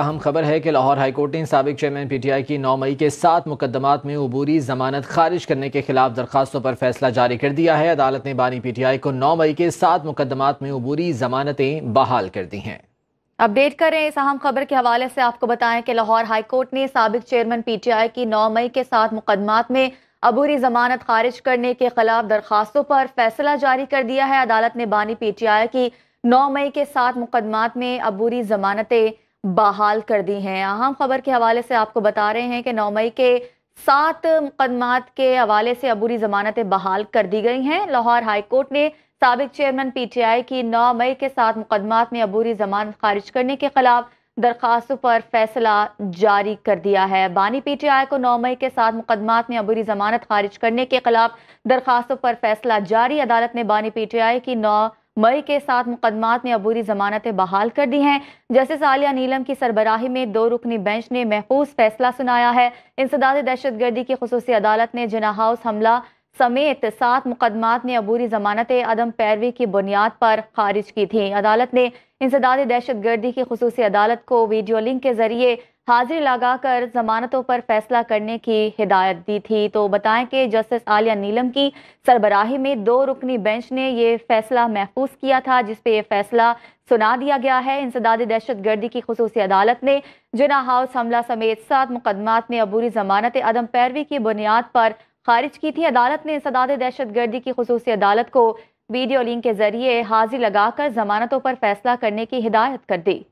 अहम खबर है कि लाहौर हाईकोर्ट ने सबक चेयरमैन पी टी आई की नौ मई के सात मुकदमात में अबूरी जमानत खारिज करने के खिलाफ दरखास्तों पर फैसला जारी कर दिया है अदालत ने बानी पी टी आई को नौ मई के सात मुकदमात में अबूरी जमानतें बहाल कर दी हैं अपडेट करें इस अहम खबर के हवाले से आपको बताएं कि लाहौर हाईकोर्ट ने सबक चेयरमैन पी टी आई की नौ मई के सात मुकदमात में अबूरी जमानत खारिज करने के खिलाफ दरखास्तों पर फैसला जारी कर दिया है अदालत ने बानी पी टी आई की नौ मई के सात मुकदमात में अबूरी जमानतें बहाल कर दी हैं अहम खबर के हवाले से आपको बता रहे हैं कि नौ मई के सात मुकदमात के हवाले से अबूरी जमानतें बहाल कर दी गई हैं लाहौर हाई कोर्ट ने सबक चेयरमैन पी टी आई की नौ मई के सात मुकदमात में अबूरी जमानत खारिज करने के खिलाफ दरख्वास्तों पर फैसला जारी कर दिया है बानी पीटीआई को 9 मई के साथ मुकदमात में अबूरी जमानत खारिज करने के खिलाफ दरख्वास्तों पर फैसला जारी अदालत ने बानी पीटीआई की नौ मई के साथ मुकदमात ने अबूरी जमानतें बहाल कर दी हैं जस्टिस आलिया नीलम की सरबराही में दो रुकनी बेंच ने महफूज फैसला सुनाया है इंसदाद दहशतगर्दी की खसूस अदालत ने जना हाउस हमला समेत सात मुकदमात ने अबूरी जमानतें अदम पैरवी की बुनियाद पर खारिज की थी अदालत ने इंसदाद दहशत गर्दी की खसूस अदालत को वीडियो लिंक के जरिए हाजिर लगा कर जमानतों पर फैसला करने की हिदायत दी थी तो बताएं कि जस्टिस आलिया नीलम की सरबराही में दो रुकनी बेंच ने यह फैसला महफूज किया था जिसपे ये फैसला सुना दिया गया है इंसदाद दहशत गर्दी की खसूस अदालत ने जिना हाउस हमला समेत सात मुकदमात में अबूरी जमानत अदम पैरवी की बुनियाद पर खारिज की थी अदालत ने इंसदाद दहशत गर्दी की खसूस अदालत को वीडियो लिंक के जरिए हाजिर लगाकर जमानतों पर फैसला करने की हिदायत कर दी